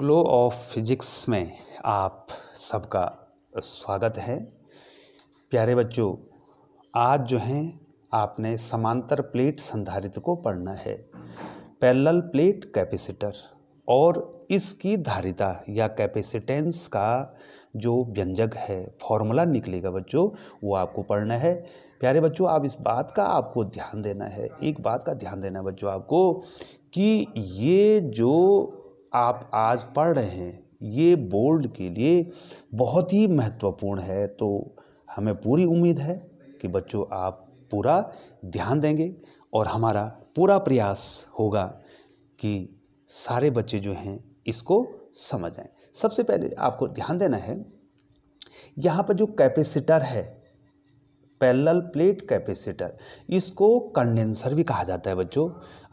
glow of physics में आप सबका स्वागत है प्यारे बच्चों आज जो हैं आपने समांतर प्लेट संधारित्र को पढ़ना है पैरेलल प्लेट कैपेसिटर और इसकी धारिता या कैपेसिटेंस का जो व्यंजक है फॉर्मूला निकलेगा बच्चों वो आपको पढ़ना है प्यारे बच्चों आप इस बात का आपको ध्यान देना है एक बात का ध्यान देना है बच्चों आपको कि ये जो आप आज पढ़ रहे हैं ये बोर्ड के लिए बहुत ही महत्वपूर्ण है तो हमें पूरी उम्मीद है कि बच्चों आप पूरा ध्यान देंगे और हमारा पूरा प्रयास होगा कि सारे बच्चे जो हैं इसको समझ आएँ सबसे पहले आपको ध्यान देना है यहाँ पर जो कैपेसिटर है पैरल प्लेट कैपेसिटर इसको कंडेंसर भी कहा जाता है बच्चों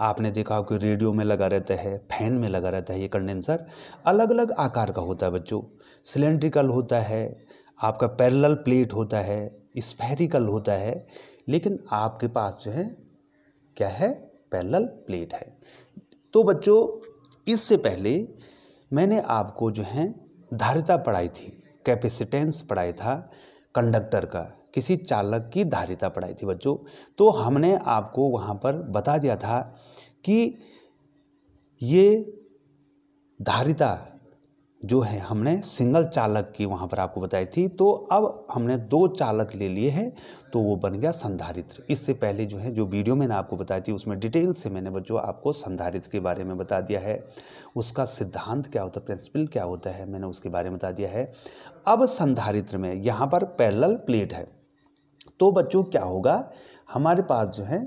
आपने देखा हो कि रेडियो में लगा रहता है फैन में लगा रहता है ये कंडेंसर अलग अलग आकार का होता है बच्चों सिलेंड्रिकल होता है आपका पैरल प्लेट होता है स्पेरिकल होता है लेकिन आपके पास जो है क्या है पैरल प्लेट है तो बच्चों इससे पहले मैंने आपको जो है धारिता पढ़ाई थी कैपेसिटेंस पढ़ाई था कंडक्टर का किसी चालक की धारिता पढ़ाई थी बच्चों तो हमने आपको वहाँ पर बता दिया था कि ये धारिता जो है हमने सिंगल चालक की वहाँ पर आपको बताई थी तो अब हमने दो चालक ले लिए हैं तो वो बन गया संधारित्र इससे पहले जो है जो वीडियो मैंने आपको बताई थी उसमें डिटेल से मैंने बच्चों आपको संधारित्र के बारे में बता दिया है उसका सिद्धांत क्या होता है प्रिंसिपल क्या होता है मैंने उसके बारे में बता दिया है अब संधारित्र में यहाँ पर पैरल प्लेट है तो बच्चों क्या होगा हमारे पास जो है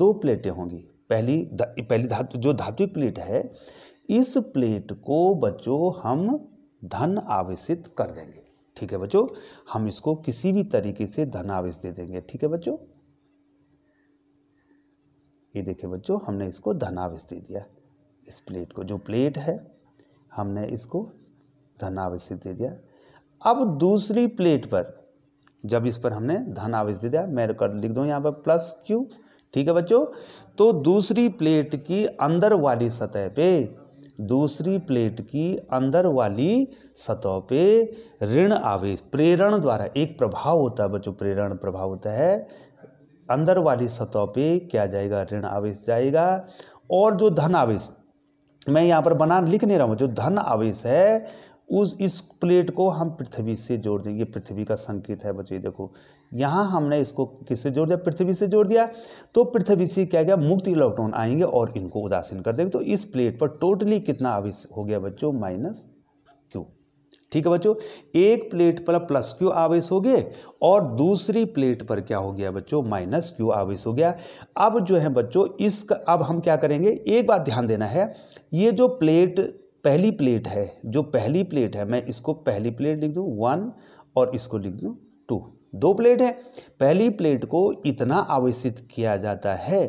दो प्लेटें होंगी पहली दा, पहली धातु जो धातु प्लेट है इस प्लेट को बच्चों हम धन आवेशित कर देंगे ठीक है बच्चों हम इसको किसी भी तरीके से धन आवेश दे देंगे ठीक है बच्चों ये देखिए बच्चों हमने इसको धनावेश दे दिया इस प्लेट को जो प्लेट है हमने इसको आवेश दे दिया अब दूसरी प्लेट पर जब इस पर हमने धन आवेश दे दिया मैं कर लिख दूँ यहाँ पर प्लस क्यू ठीक है बच्चों तो दूसरी प्लेट की अंदर वाली सतह पे दूसरी प्लेट की अंदर वाली सतह पे ऋण आवेश प्रेरण द्वारा एक प्रभाव होता है बच्चों प्रेरण प्रभाव होता है अंदर वाली सतह पे क्या जाएगा ऋण आवेश जाएगा और जो धन आवेश मैं यहाँ पर बना लिख नहीं रहा हूँ जो धन आवेश है उस इस प्लेट को हम पृथ्वी से जोड़ देंगे पृथ्वी का संकेत है बच्चे देखो यहाँ हमने इसको किससे जोड़ दिया पृथ्वी से जोड़ दिया तो पृथ्वी से क्या गया मुक्त इलेक्ट्रॉन आएंगे और इनको उदासीन कर देंगे तो इस प्लेट पर टोटली कितना आवेश हो गया बच्चों माइनस क्यू ठीक है बच्चों एक प्लेट पर प्लस क्यू आवेश हो गए और दूसरी प्लेट पर क्या हो गया बच्चों माइनस क्यू आवेश हो गया अब जो है बच्चों इसका अब हम क्या करेंगे एक बात ध्यान देना है ये जो प्लेट पहली प्लेट है जो पहली प्लेट है मैं इसको पहली प्लेट लिख दूँ वन और इसको लिख दूँ टू दो प्लेट है पहली प्लेट को इतना आवेशित किया जाता है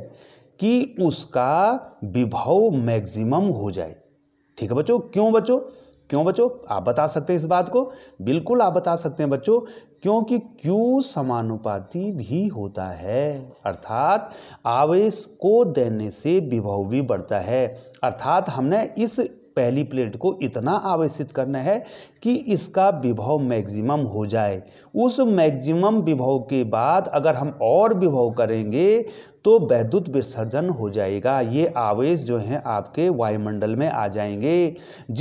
कि उसका विभव मैक्सिमम हो जाए ठीक है बच्चों क्यों बच्चों क्यों बच्चों आप बता सकते हैं इस बात को बिल्कुल आप बता सकते हैं बच्चों क्योंकि Q समानुपाती भी होता है अर्थात आवेश को देने से विभव भी बढ़ता है अर्थात हमने इस पहली प्लेट को इतना आवेशित करना है कि इसका विभव मैक्सिमम हो जाए उस मैक्सिमम विभव के बाद अगर हम और विभव करेंगे तो वैद्युत विसर्जन हो जाएगा ये आवेश जो हैं आपके वायुमंडल में आ जाएंगे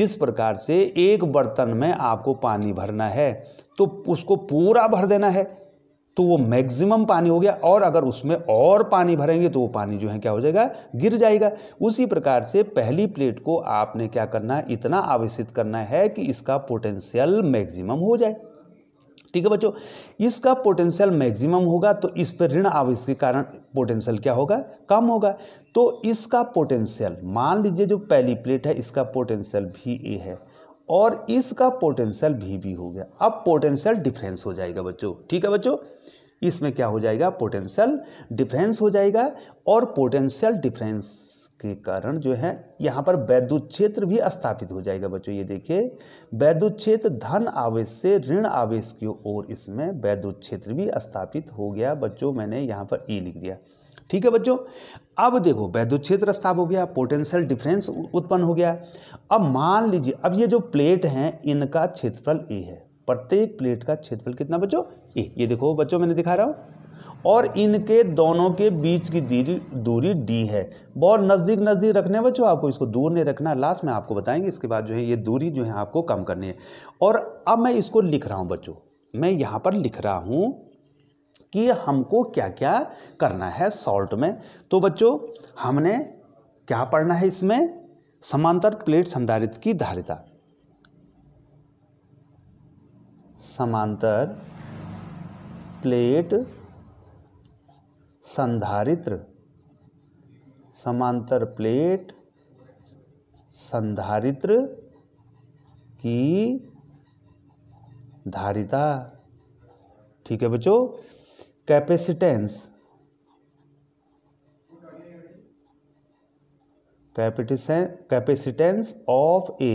जिस प्रकार से एक बर्तन में आपको पानी भरना है तो उसको पूरा भर देना है तो वो मैक्सिमम पानी हो गया और अगर उसमें और पानी भरेंगे तो वो पानी जो है क्या हो जाएगा गिर जाएगा उसी प्रकार से पहली प्लेट को आपने क्या करना है इतना आवेशित करना है कि इसका पोटेंशियल मैक्सिमम हो जाए ठीक है बच्चों इसका पोटेंशियल मैक्सिमम होगा तो इस पर ऋण आवेश के कारण पोटेंशियल क्या होगा कम होगा तो इसका पोटेंशियल मान लीजिए जो पहली प्लेट है इसका पोटेंशियल भी ए है और इसका पोटेंशियल भी भी हो गया अब पोटेंशियल डिफरेंस हो जाएगा बच्चों ठीक है बच्चों इसमें क्या हो जाएगा पोटेंशियल डिफरेंस हो जाएगा और पोटेंशियल डिफरेंस के कारण जो है यहाँ पर वैद्युत क्षेत्र भी स्थापित हो जाएगा बच्चों ये देखिए वैद्युत क्षेत्र धन आवेश से ऋण आवेश की ओर इसमें वैद्युत क्षेत्र भी स्थापित हो गया बच्चों मैंने यहाँ पर ई e लिख दिया ठीक है बच्चों अब देखो वैद्युत क्षेत्र स्थाप हो गया पोटेंशियल डिफरेंस उत्पन्न हो गया अब मान लीजिए अब ये जो प्लेट हैं इनका क्षेत्रफल ए है प्रत्येक प्लेट का क्षेत्रफल कितना बच्चों ए ये देखो बच्चों मैंने दिखा रहा हूँ और इनके दोनों के बीच की दूरी डी है बहुत नज़दीक नज़दीक रखने है बच्चों आपको इसको दूर नहीं रखना लास्ट में आपको बताएंगे इसके बाद जो है ये दूरी जो है आपको कम करनी है और अब मैं इसको लिख रहा हूँ बच्चों मैं यहाँ पर लिख रहा हूँ कि हमको क्या क्या करना है सॉल्ट में तो बच्चों हमने क्या पढ़ना है इसमें समांतर प्लेट संधारित्र की धारिता समांतर प्लेट संधारित्र समांतर प्लेट संधारित्र की धारिता ठीक है बच्चों capacitance capacitance of a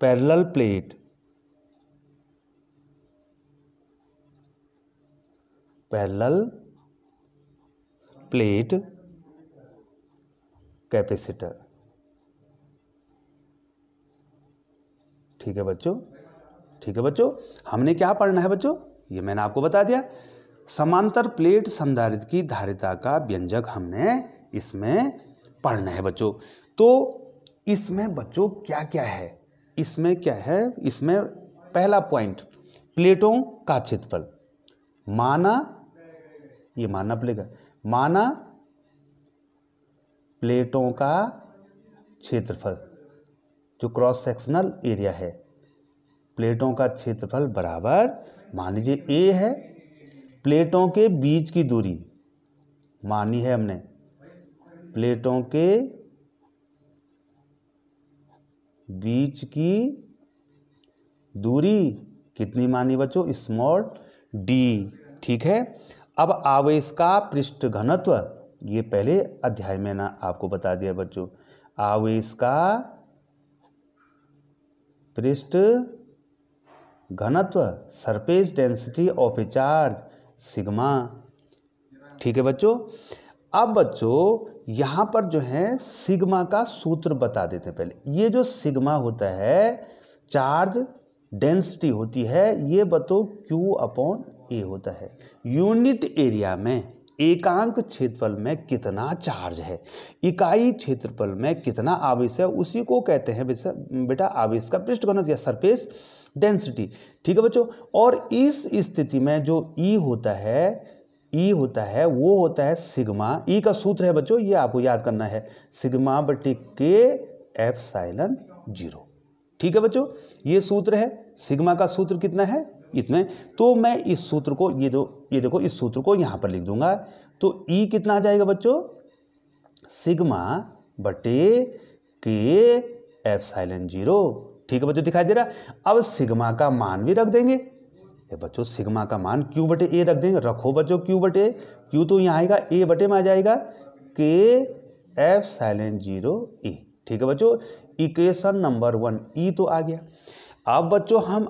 parallel plate parallel plate capacitor ठीक है बच्चों ठीक है बच्चों हमने क्या पढ़ना है बच्चों ये मैंने आपको बता दिया समांतर प्लेट संधारित की धारिता का व्यंजक हमने इसमें पढ़ना है बच्चों तो इसमें बच्चों क्या क्या है इसमें क्या है इसमें पहला पॉइंट प्लेटों का क्षेत्रफल माना ये मानना पड़ेगा माना प्लेटों का क्षेत्रफल जो क्रॉस सेक्शनल एरिया है प्लेटों का क्षेत्रफल बराबर मान लीजिए ए है प्लेटों के बीच की दूरी मानी है हमने प्लेटों के बीच की दूरी कितनी मानी बच्चों स्मॉल डी ठीक है अब आवेश का पृष्ठ घनत्व ये पहले अध्याय में ना आपको बता दिया बच्चों आवेश का पृष्ठ घनत्व surface density of a charge sigma ठीक है बच्चों अब बच्चों यहां पर जो है सिग्मा का सूत्र बता देते हैं पहले ये जो सिग्मा होता है चार्ज डेंसिटी होती है ये बतो क्यू अपॉन ए होता है यूनिट एरिया में एकांक क्षेत्रफल में कितना चार्ज है इकाई क्षेत्रफल में कितना आवेश है उसी को कहते हैं बेटा आवेश का पृष्ठ या सरफेस डेंसिटी ठीक है बच्चों और इस स्थिति में जो ई e होता है ई e होता है वो होता है सिग्मा ई e का सूत्र है बच्चों ये आपको याद करना है सिग्मा बटे के एफ साइलन जीरो ठीक है बच्चों ये सूत्र है सिग्मा का सूत्र कितना है इतने तो मैं इस सूत्र को ये दो ये देखो इस सूत्र को यहां पर लिख दूंगा तो ई कितना आ जाएगा बच्चों सिग्मा बटे के एफ साइलन जीरो ठीक है बच्चों दिखाई दे रहा अब सिग्मा का मान भी रख देंगे ये बच्चों सिग्मा का मान क्यू बटे ए रख देंगे रखो बच्चों क्यू बटे क्यू तो यहाँ आएगा ए बटे में आ जाएगा के एफ साइलेंट जीरो ए ठीक है बच्चों इक्वेशन नंबर वन ई तो आ गया अब बच्चों हम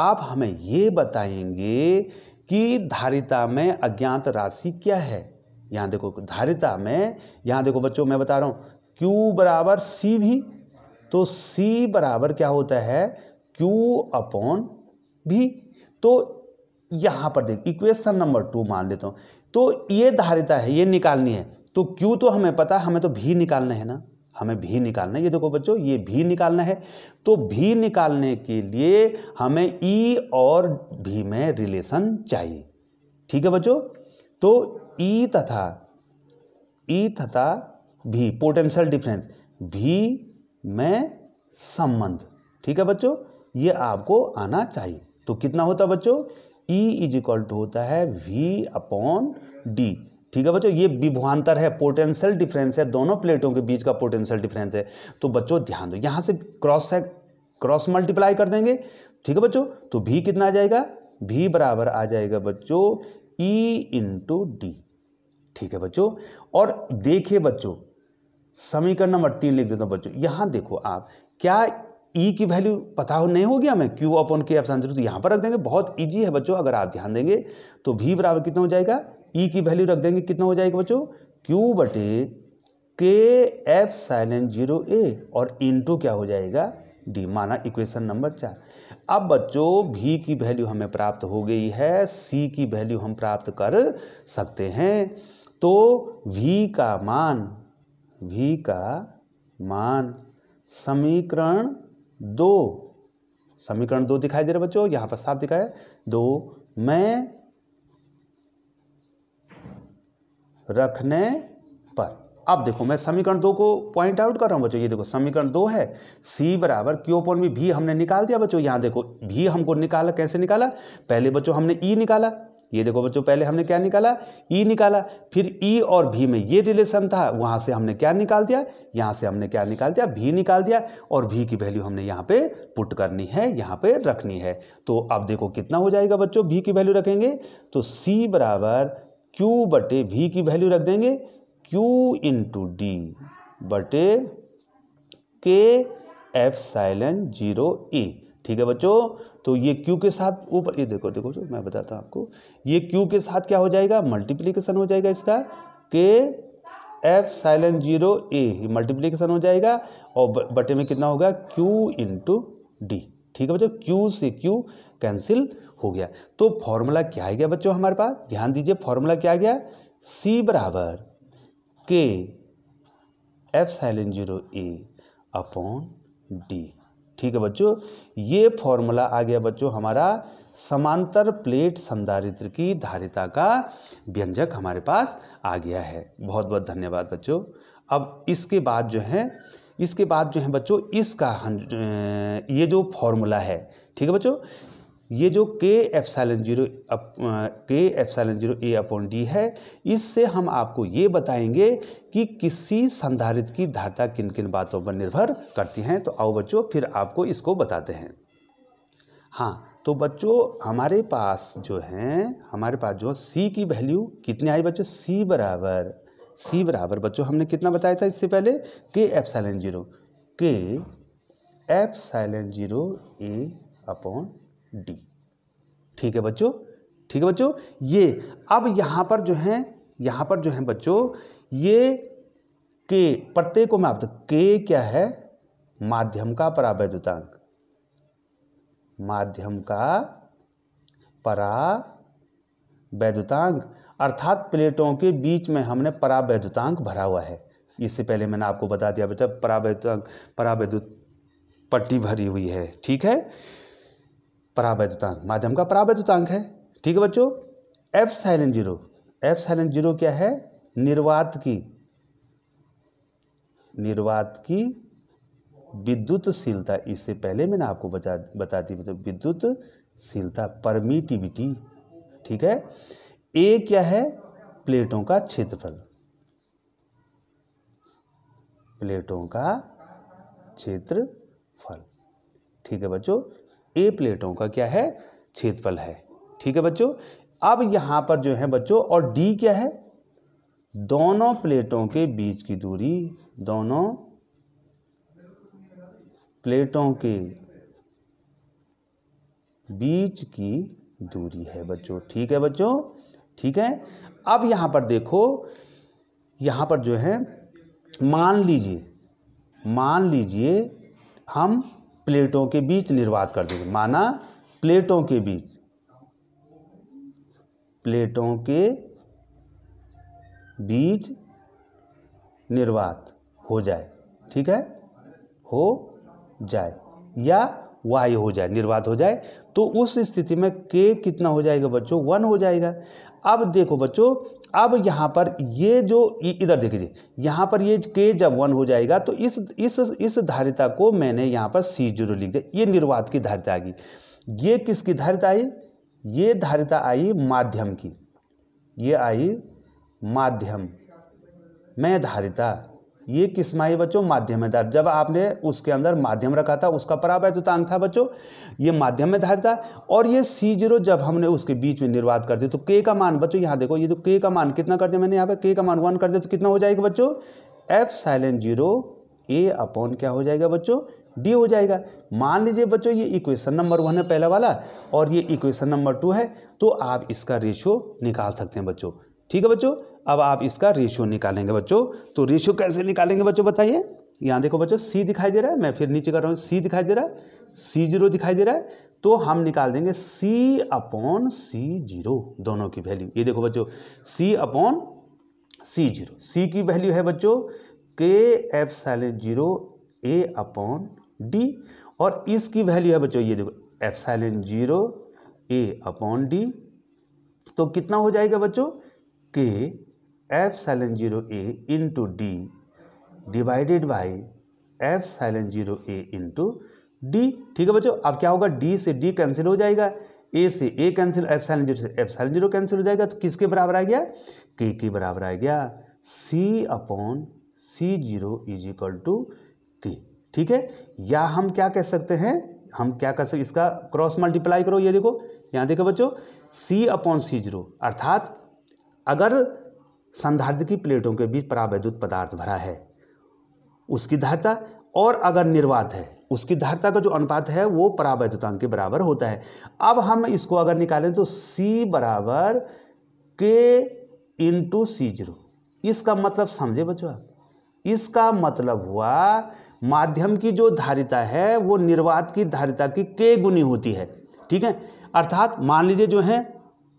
आप हमें ये बताएंगे कि धारिता में अज्ञात राशि क्या है यहाँ देखो धारिता में यहाँ देखो बच्चों मैं बता रहा हूँ क्यू बराबर सी भी तो C बराबर क्या होता है Q अपॉन भी तो यहां पर देख इक्वेशन नंबर टू मान लेता हूं तो ये धारिता है ये निकालनी है तो Q तो हमें पता हमें तो भी निकालना है ना हमें भी निकालना है ये देखो बच्चों ये भी निकालना है तो भी निकालने के लिए हमें ई e और भी में रिलेशन चाहिए ठीक है बच्चों तो ई e तथा ई e तथा भी पोटेंशियल डिफरेंस भी में संबंध ठीक है बच्चों ये आपको आना चाहिए तो कितना होता बच्चों E इज इक्वल टू होता है V अपॉन डी ठीक है बच्चों ये विभुआंतर है पोटेंशियल डिफरेंस है दोनों प्लेटों के बीच का पोटेंशियल डिफरेंस है तो बच्चों ध्यान दो यहां से क्रॉस है क्रॉस मल्टीप्लाई कर देंगे ठीक है बच्चों तो भी कितना आ जाएगा भी बराबर आ जाएगा बच्चों ई इंटू डी ठीक है बच्चों और देखिए बच्चों समीकरण नंबर तीन लिख देता हूँ बच्चों यहाँ देखो आप क्या ई e की वैल्यू पता हो नहीं हो गया हमें क्यू अपॉन के एफ तो यहाँ पर रख देंगे बहुत ईजी है बच्चों अगर आप ध्यान देंगे तो भी बराबर कितना हो जाएगा ई e की वैल्यू रख देंगे कितना हो जाएगा बच्चों क्यू बटे के एफ साइलेंट जीरो ए और इंटू क्या हो जाएगा डी माना इक्वेशन नंबर चार अब बच्चों भी की वैल्यू हमें प्राप्त हो गई है सी की वैल्यू हम प्राप्त कर सकते हैं तो वी का मान v का मान समीकरण दो समीकरण दो दिखाई दे रहा बच्चों यहां पर साफ दिखाया दो मैं रखने पर अब देखो मैं समीकरण दो को पॉइंट आउट कर रहा हूं बच्चों ये देखो समीकरण दो है c बराबर क्यू पॉइंट भी हमने निकाल दिया बच्चों यहां देखो भी हमको निकाला कैसे निकाला पहले बच्चों हमने e निकाला ये देखो बच्चों पहले हमने क्या निकाला ई e निकाला फिर ई e और भी में ये रिलेशन था वहां से हमने क्या निकाल दिया यहां से हमने क्या निकाल दिया भी निकाल दिया और भी की वैल्यू हमने यहां पे पुट करनी है यहां पे रखनी है तो अब देखो कितना हो जाएगा बच्चों भी की वैल्यू रखेंगे तो सी बराबर क्यू बटे भी की वैल्यू रख देंगे क्यू इंटू डी बटे के एफ साइलेंट जीरो ई ठीक है बच्चों तो ये क्यू के साथ ऊपर ये देखो देखो जो मैं बताता हूँ आपको ये क्यू के साथ क्या हो जाएगा मल्टीप्लीकेशन हो जाएगा इसका K epsilon zero A multiplication हो जाएगा और बटे में कितना होगा क्यू टू डी ठीक है बच्चों क्यू से क्यू कैंसिल हो गया तो फॉर्मूला क्या आ गया बच्चों हमारे पास ध्यान दीजिए फॉर्मूला क्या आ गया सी बराबर K epsilon zero A upon D ठीक है बच्चों ये फॉर्मूला आ गया बच्चों हमारा समांतर प्लेट संधारित्र की धारिता का व्यंजक हमारे पास आ गया है बहुत बहुत धन्यवाद बच्चों अब इसके बाद जो है इसके बाद जो है बच्चों इसका ये जो फॉर्मूला है ठीक है बच्चों ये जो K epsilon zero up, K epsilon zero A upon D है इससे हम आपको ये बताएंगे कि किसी संधारित की धारता किन किन बातों पर निर्भर करती हैं तो आओ बच्चों फिर आपको इसको बताते हैं हाँ तो बच्चों हमारे पास जो हैं हमारे पास जो सी की वैल्यू कितनी आई बच्चों सी बराबर सी बराबर बच्चों हमने कितना बताया था इससे पहले K epsilon zero K epsilon zero A upon D ठीक है बच्चों ठीक है बच्चों ये अब यहां पर जो है यहां पर जो है बच्चों ये के प्रत्येक को मैं आप तो के क्या है माध्यम का परावैद्युतांक माध्यम का परावैद्युतांक अर्थात प्लेटों के बीच में हमने परावैद्युतांक भरा हुआ है इससे पहले मैंने आपको बता दिया बेटा परावैद्युतांक परावैद्युत पट्टी भरी हुई है ठीक है परावैद्युतांक माध्यम का परावैद्युतांक है ठीक है बच्चों epsilon zero epsilon zero क्या है निर्वात की निर्वात की विद्युतशीलता इससे पहले मैंने आपको बता बता दी मतलब विद्युतशीलता परमिटिविटी ठीक है ए क्या है प्लेटों का क्षेत्रफल प्लेटों का क्षेत्रफल ठीक है बच्चों ए प्लेटों का क्या है क्षेत्रफल है ठीक है बच्चों अब यहां पर जो है बच्चों और डी क्या है दोनों प्लेटों के बीच की दूरी दोनों प्लेटों के बीच की दूरी है बच्चों ठीक है बच्चों ठीक है अब यहां पर देखो यहां पर जो है मान लीजिए मान लीजिए हम प्लेटों के बीच निर्वात कर देंगे माना प्लेटों के बीच प्लेटों के बीच निर्वात हो जाए ठीक है हो जाए या वायु हो जाए निर्वात हो जाए तो उस स्थिति में के कितना हो जाएगा बच्चों वन हो जाएगा अब देखो बच्चों अब यहाँ पर ये जो इधर देखिए यहाँ पर ये के जब वन हो जाएगा तो इस इस इस धारिता को मैंने यहाँ पर सी जीरो लिख दिया ये निर्वात की धारिता आ गई ये किसकी धारिता आई ये धारिता आई माध्यम की ये आई माध्यम मैं धारिता ये किस्माई बच्चों माध्यम में धारित जब आपने उसके अंदर माध्यम रखा था उसका परावैद्युतांक तो था बच्चों ये माध्यम में धारित था और ये सी जीरो जब हमने उसके बीच में निर्वाद कर दिया तो के का मान बच्चों यहाँ देखो ये तो के का मान कितना कर दिया मैंने यहाँ पे के का मान वन कर दिया तो कितना हो जाएगा बच्चों epsilon zero A upon क्या हो जाएगा बच्चों डी हो जाएगा मान लीजिए बच्चों ये इक्वेशन नंबर वन है पहला वाला और ये इक्वेशन नंबर टू है तो आप इसका रेशियो निकाल सकते हैं बच्चों ठीक है बच्चों अब आप इसका रेशियो निकालेंगे बच्चों तो रेशियो कैसे निकालेंगे बच्चों बताइए यहाँ देखो बच्चों सी दिखाई दे रहा है मैं फिर नीचे कर रहा हूँ सी दिखाई दे रहा है सी जीरो दिखाई दे रहा है तो हम निकाल देंगे सी अपॉन सी जीरो दोनों की वैल्यू ये देखो बच्चों सी अपॉन सी जीरो सी की वैल्यू है बच्चों K epsilon zero A upon D और इसकी वैल्यू है बच्चों ये देखो epsilon zero A upon D तो कितना हो जाएगा बच्चों K epsilon zero A into D divided by epsilon zero A into D ठीक है बच्चों अब क्या होगा डी से डी कैंसिल हो जाएगा ए से A cancel epsilon zero से एफ साइलेंट जीरो कैंसिल हो जाएगा तो किसके बराबर आ गया के के बराबर आ गया C upon C zero is equal to K ठीक है या हम क्या कह सकते हैं हम क्या कर सकते इसका क्रॉस मल्टीप्लाई करो ये देखो यहाँ देखो बच्चों सी अपॉन सी जीरो अर्थात अगर की प्लेटों के बीच परावैद्युत पदार्थ भरा है उसकी धारिता और अगर निर्वात है उसकी धारिता का जो अनुपात है वो परावैद्युतांक के बराबर होता है अब हम इसको अगर निकालें तो सी बराबर के इंटू सी जीरो इसका मतलब समझे बच्चों आप इसका मतलब हुआ माध्यम की जो धारिता है वो निर्वात की धारिता की के गुनी होती है ठीक है अर्थात मान लीजिए जो है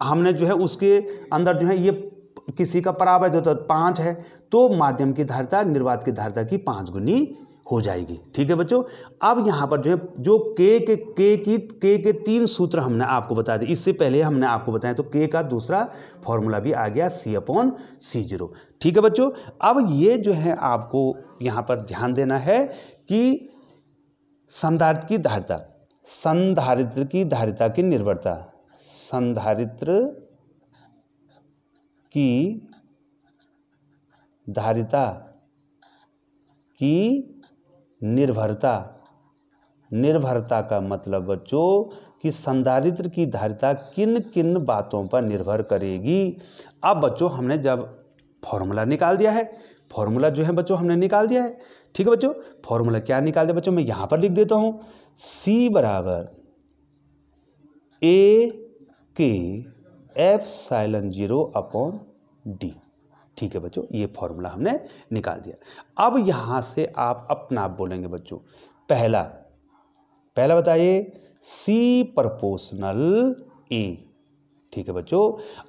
हमने जो है उसके अंदर जो है ये किसी का परावय जो तो पाँच है तो माध्यम की धारिता निर्वात की धारिता की पाँच गुनी हो जाएगी ठीक है बच्चों अब यहाँ पर जो है जो के के के की के के तीन सूत्र हमने आपको बता दिए इससे पहले हमने आपको बताया तो के का दूसरा फॉर्मूला भी आ गया सी अपॉन सी जीरो ठीक है बच्चों अब ये जो है आपको यहाँ पर ध्यान देना है कि संधारित्र की धारिता संधारित्र की धारिता की निर्भरता संधारित्र की धारिता की निर्भरता निर्भरता का मतलब बच्चों कि संधारित्र की धारिता किन किन बातों पर निर्भर करेगी अब बच्चों हमने जब फॉर्मूला निकाल दिया है फॉर्मूला जो है बच्चों हमने निकाल दिया है ठीक है बच्चों फॉर्मूला क्या निकाल दिया बच्चों मैं यहां पर लिख देता हूं सी बराबर A K epsilon zero upon D ठीक है बच्चों ये फॉर्मूला हमने निकाल दिया अब यहां से आप अपना आप बोलेंगे बच्चों पहला पहला बताइए सी प्रपोर्शनल ए ठीक है बच्चों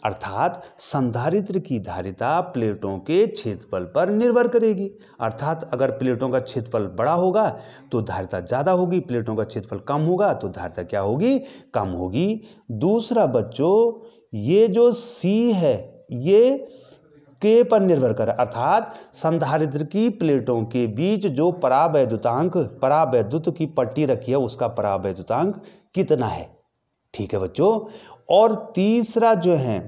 अर्थात संधारित्र की धारिता प्लेटों के क्षेत्रफल पर निर्भर करेगी अर्थात अगर प्लेटों का क्षेत्रफल बड़ा होगा तो धारिता ज़्यादा होगी प्लेटों का क्षेत्रफल कम होगा तो धारिता क्या होगी कम होगी दूसरा बच्चों ये जो सी है ये के पर निर्भर कर अर्थात संधारित्र की प्लेटों के बीच जो परावैद्युतांक परावैद्युत की पट्टी रखी है उसका परावैद्युतांक कितना है ठीक है बच्चों और तीसरा जो है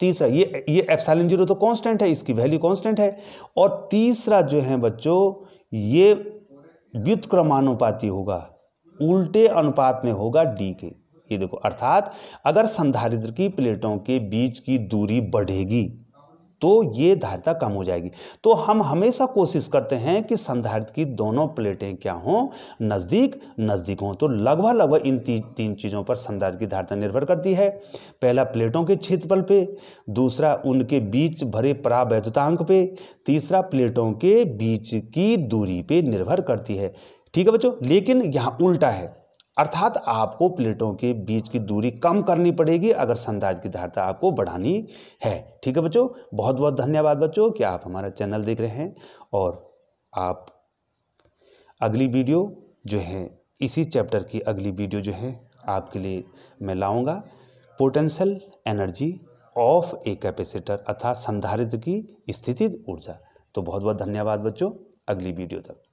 तीसरा ये ये एफसाइलिन जीरो तो कांस्टेंट है इसकी वैल्यू कांस्टेंट है और तीसरा जो है बच्चों ये व्युत्क्रमानुपाती होगा उल्टे अनुपात में होगा डी के ये देखो अर्थात अगर संधारित्र की प्लेटों के बीच की दूरी बढ़ेगी तो ये धारिता कम हो जाएगी तो हम हमेशा कोशिश करते हैं कि संधारित की दोनों प्लेटें क्या हों नज़दीक नज़दीक हों तो लगभग लगभग इन ती, तीन चीज़ों पर संधारित की धारिता निर्भर करती है पहला प्लेटों के क्षेत्रफल पे दूसरा उनके बीच भरे परावैधतांक पे तीसरा प्लेटों के बीच की दूरी पे निर्भर करती है ठीक है बच्चों लेकिन यहाँ उल्टा है अर्थात आपको प्लेटों के बीच की दूरी कम करनी पड़ेगी अगर संदाज की धारता आपको बढ़ानी है ठीक है बच्चों बहुत बहुत धन्यवाद बच्चों कि आप हमारा चैनल देख रहे हैं और आप अगली वीडियो जो है इसी चैप्टर की अगली वीडियो जो है आपके लिए मैं लाऊंगा potential energy of a capacitor अर्थात संधारित्र की स्थिति ऊर्जा तो बहुत बहुत धन्यवाद बच्चों अगली वीडियो तक